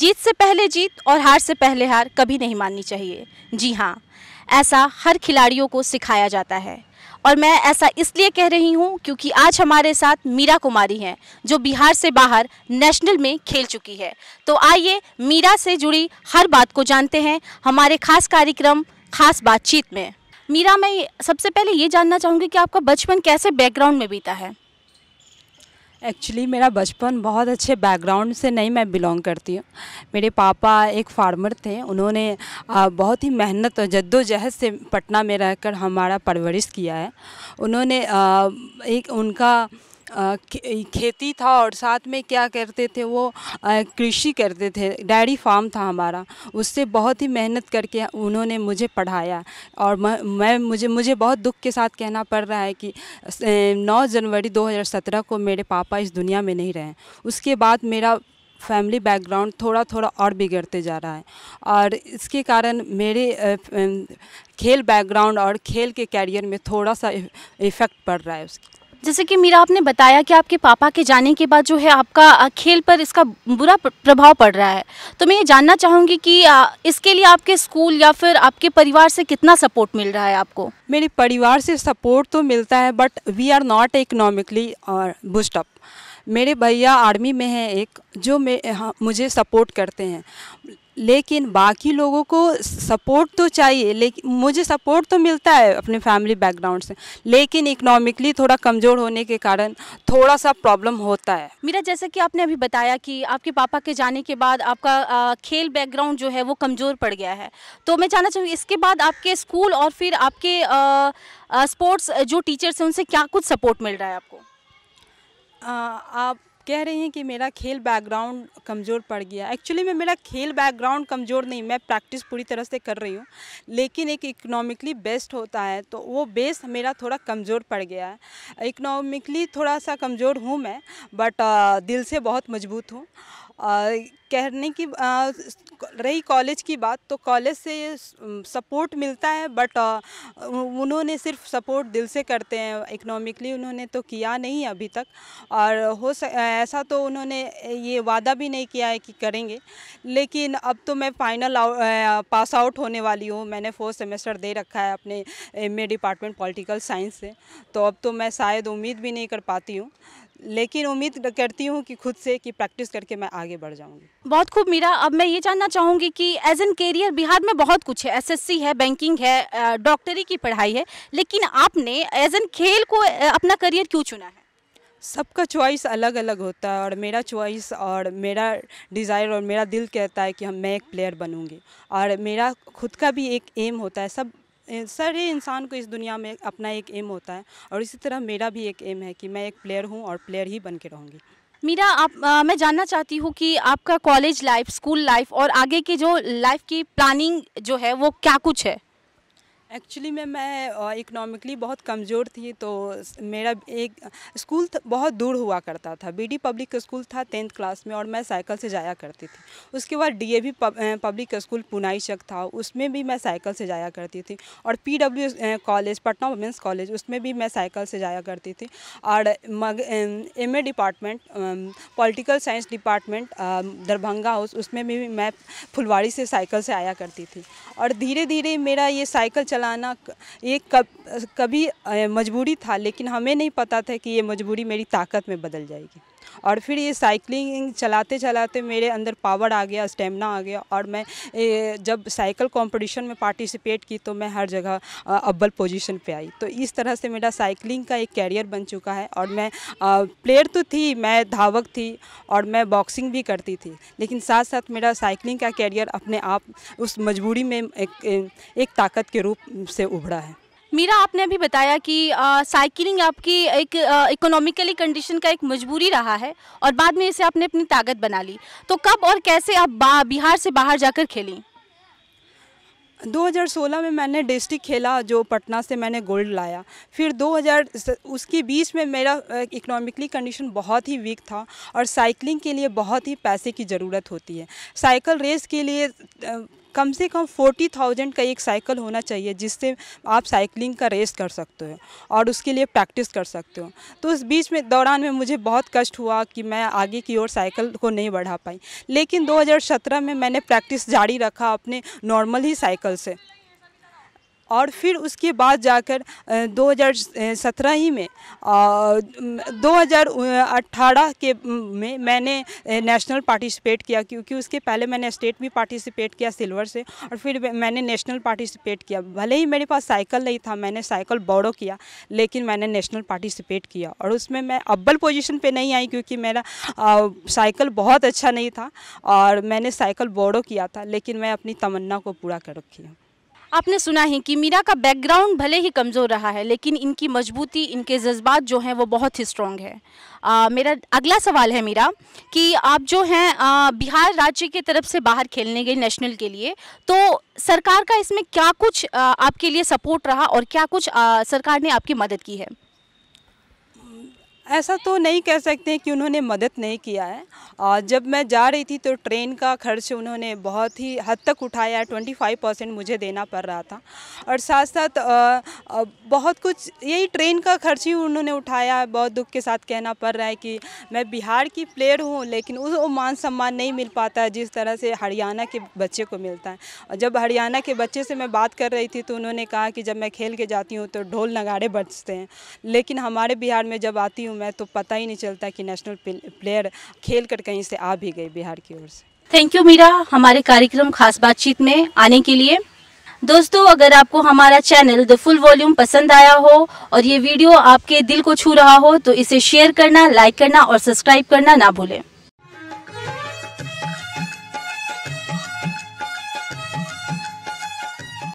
जीत से पहले जीत और हार से पहले हार कभी नहीं माननी चाहिए जी हाँ ऐसा हर खिलाड़ियों को सिखाया जाता है और मैं ऐसा इसलिए कह रही हूँ क्योंकि आज हमारे साथ मीरा कुमारी हैं जो बिहार से बाहर नेशनल में खेल चुकी है तो आइए मीरा से जुड़ी हर बात को जानते हैं हमारे खास कार्यक्रम खास बातचीत में मीरा मैं सबसे पहले ये जानना चाहूँगी कि आपका बचपन कैसे बैकग्राउंड में बीता है एक्चुअली मेरा बचपन बहुत अच्छे बैकग्राउंड से नहीं मैं बिलोंग करती हूँ मेरे पापा एक फार्मर थे उन्होंने बहुत ही मेहनत और जद्दोजहद से पटना में रहकर हमारा परवरिश किया है उन्होंने एक उनका खेती था और साथ में क्या करते थे वो कृषि करते थे डैडी फार्म था हमारा उससे बहुत ही मेहनत करके उन्होंने मुझे पढ़ाया और मैं मुझे मुझे बहुत दुख के साथ कहना पड़ रहा है कि 9 जनवरी 2017 को मेरे पापा इस दुनिया में नहीं रहे उसके बाद मेरा फैमिली बैकग्राउंड थोड़ा थोड़ा और बिगड़ते जा रहा है और इसके कारण मेरे खेल बैकग्राउंड और खेल के कैरियर में थोड़ा सा इफ़ेक्ट पड़ रहा है उसकी जैसे कि मीरा आपने बताया कि आपके पापा के जाने के बाद जो है आपका खेल पर इसका बुरा प्रभाव पड़ रहा है तो मैं ये जानना चाहूँगी कि इसके लिए आपके स्कूल या फिर आपके परिवार से कितना सपोर्ट मिल रहा है आपको मेरे परिवार से सपोर्ट तो मिलता है but we are not economically boost up मेरे भैया आर्मी में हैं एक जो मैं हाँ, मुझे सपोर्ट करते हैं लेकिन बाकी लोगों को सपोर्ट तो चाहिए लेकिन मुझे सपोर्ट तो मिलता है अपने फैमिली बैकग्राउंड से लेकिन इकोनॉमिकली थोड़ा कमज़ोर होने के कारण थोड़ा सा प्रॉब्लम होता है मेरा जैसा कि आपने अभी बताया कि आपके पापा के जाने के बाद आपका आ, खेल बैकग्राउंड जो है वो कमज़ोर पड़ गया है तो मैं जानना चाहूँगी इसके बाद आपके स्कूल और फिर आपके स्पोर्ट्स जो टीचर्स हैं उनसे क्या कुछ सपोर्ट मिल रहा है आपको आप कह रही हैं कि मेरा खेल बैकग्राउंड कमज़ोर पड़ गया एक्चुअली में मेरा खेल बैकग्राउंड कमज़ोर नहीं मैं प्रैक्टिस पूरी तरह से कर रही हूँ लेकिन एक इकोनॉमिकली बेस्ट होता है तो वो बेस मेरा थोड़ा कमज़ोर पड़ गया है इकोनॉमिकली थोड़ा सा कमज़ोर हूँ मैं बट दिल से बहुत मजबूत हूँ कहने की आ, रही कॉलेज की बात तो कॉलेज से सपोर्ट मिलता है बट उन्होंने सिर्फ सपोर्ट दिल से करते हैं इकोनॉमिकली उन्होंने तो किया नहीं अभी तक और हो सक, ऐसा तो उन्होंने ये वादा भी नहीं किया है कि करेंगे लेकिन अब तो मैं फाइनल पास आउट होने वाली हूँ मैंने फोर्थ सेमेस्टर दे रखा है अपने एम डिपार्टमेंट पॉलिटिकल साइंस से तो अब तो मैं शायद उम्मीद भी नहीं कर पाती हूँ लेकिन उम्मीद करती हूँ कि खुद से कि प्रैक्टिस करके मैं आगे बढ़ जाऊँगी बहुत खूब मीरा अब मैं ये जानना चाहूँगी कि एज एन कैरियर बिहार में बहुत कुछ है एसएससी है बैंकिंग है डॉक्टरी की पढ़ाई है लेकिन आपने एज एन खेल को अपना करियर क्यों चुना है सबका चॉइस अलग अलग होता है और मेरा चॉइस और मेरा डिज़ायर और मेरा दिल कहता है कि हम मैं एक प्लेयर बनूंगी और मेरा खुद का भी एक एम होता है सब सर ही इंसान को इस दुनिया में अपना एक एम होता है और इसी तरह मेरा भी एक एम है कि मैं एक प्लेयर हूँ और प्लेयर ही बन के रहूँगी मीरा आप आ, मैं जानना चाहती हूँ कि आपका कॉलेज लाइफ स्कूल लाइफ और आगे की जो लाइफ की प्लानिंग जो है वो क्या कुछ है एक्चुअली में मैं इकोनॉमिकली बहुत कमज़ोर थी तो मेरा एक स्कूल बहुत दूर हुआ करता था बीडी पब्लिक स्कूल था टेंथ क्लास में और मैं साइकिल से जाया करती थी उसके बाद डीएवी पब्लिक स्कूल पुनाई शक था उसमें भी मैं साइकिल से जाया करती थी और P W college Patna women's college उसमें भी मैं साइकिल से जाया करती थी और मग M department political science department Darbhanga house उसमें भी मैं फुलवाड़ी से साइकिल से आया करती थी और धीरे धीरे मेरा ये साइकिल चलाना ये कब कभी मजबूरी था लेकिन हमें नहीं पता था कि ये मजबूरी मेरी ताकत में बदल जाएगी और फिर ये साइकिलिंग चलाते चलाते मेरे अंदर पावर आ गया स्टेमिना आ गया और मैं जब साइकिल कंपटीशन में पार्टिसिपेट की तो मैं हर जगह अव्वल पोजीशन पे आई तो इस तरह से मेरा साइकिलिंग का एक कैरियर बन चुका है और मैं प्लेयर तो थी मैं धावक थी और मैं बॉक्सिंग भी करती थी लेकिन साथ साथ मेरा साइकिलिंग का कैरियर अपने आप उस मजबूरी में एक, एक ताकत के रूप से उभरा है मीरा आपने अभी बताया कि साइकिलिंग आपकी एक इकोनॉमिकली कंडीशन का एक मजबूरी रहा है और बाद में इसे आपने अपनी ताकत बना ली तो कब और कैसे आप बिहार से बाहर जाकर खेली 2016 में मैंने डिस्ट्रिक्ट खेला जो पटना से मैंने गोल्ड लाया फिर 2000 उसके बीच में मेरा इकोनॉमिकली कंडीशन बहुत ही वीक था और साइकिलिंग के लिए बहुत ही पैसे की ज़रूरत होती है साइकिल रेस के लिए कम से कम फोर्टी थाउजेंड का एक साइकिल होना चाहिए जिससे आप साइकिलिंग का रेस कर सकते हो और उसके लिए प्रैक्टिस कर सकते हो तो उस बीच में दौरान में मुझे बहुत कष्ट हुआ कि मैं आगे की ओर साइकिल को नहीं बढ़ा पाई लेकिन 2017 में मैंने प्रैक्टिस जारी रखा अपने नॉर्मल ही साइकिल से और फिर उसके बाद जाकर 2017 ही में 2018 के में मैंने नेशनल पार्टिसिपेट किया क्योंकि उसके पहले मैंने स्टेट भी पार्टिसिपेट किया सिल्वर से और फिर मैंने नेशनल पार्टिसिपेट किया भले ही मेरे पास साइकिल नहीं था मैंने साइकिल बौड़ो किया लेकिन मैंने नेशनल पार्टिसिपेट किया और उसमें मैं अब्बल पोजिशन पर नहीं आई क्योंकि मेरा साइकिल बहुत अच्छा नहीं था और मैंने साइकिल बौड़ो किया था लेकिन मैं अपनी तमन्ना को पूरा कर रखी हूँ आपने सुना है कि मीरा का बैकग्राउंड भले ही कमज़ोर रहा है लेकिन इनकी मजबूती इनके जज्बात जो हैं वो बहुत ही स्ट्रॉन्ग है आ, मेरा अगला सवाल है मीरा कि आप जो हैं बिहार राज्य की तरफ से बाहर खेलने गए नेशनल के लिए तो सरकार का इसमें क्या कुछ आ, आपके लिए सपोर्ट रहा और क्या कुछ आ, सरकार ने आपकी मदद की है ऐसा तो नहीं कह सकते कि उन्होंने मदद नहीं किया है और जब मैं जा रही थी तो ट्रेन का खर्च उन्होंने बहुत ही हद तक उठाया ट्वेंटी फाइव परसेंट मुझे देना पड़ रहा था और साथ साथ बहुत कुछ यही ट्रेन का खर्च ही उन्होंने उठाया बहुत दुख के साथ कहना पड़ रहा है कि मैं बिहार की प्लेयर हूँ लेकिन उस मान सम्मान नहीं मिल पाता है जिस तरह से हरियाणा के बच्चे को मिलता है और जब हरियाणा के बच्चे से मैं बात कर रही थी तो उन्होंने कहा कि जब मैं खेल के जाती हूँ तो ढोल नगाड़े बजते हैं लेकिन हमारे बिहार में जब आती हूँ मैं तो पता ही नहीं चलता कि नेशनल प्लेयर खेल कर कहीं से आ भी गई बिहार की ओर से थैंक यू मीरा हमारे कार्यक्रम खास बातचीत में आने के लिए दोस्तों अगर आपको हमारा चैनल द फुल वॉल्यूम पसंद आया हो और ये वीडियो आपके दिल को छू रहा हो तो इसे शेयर करना लाइक करना और सब्सक्राइब करना ना भूलें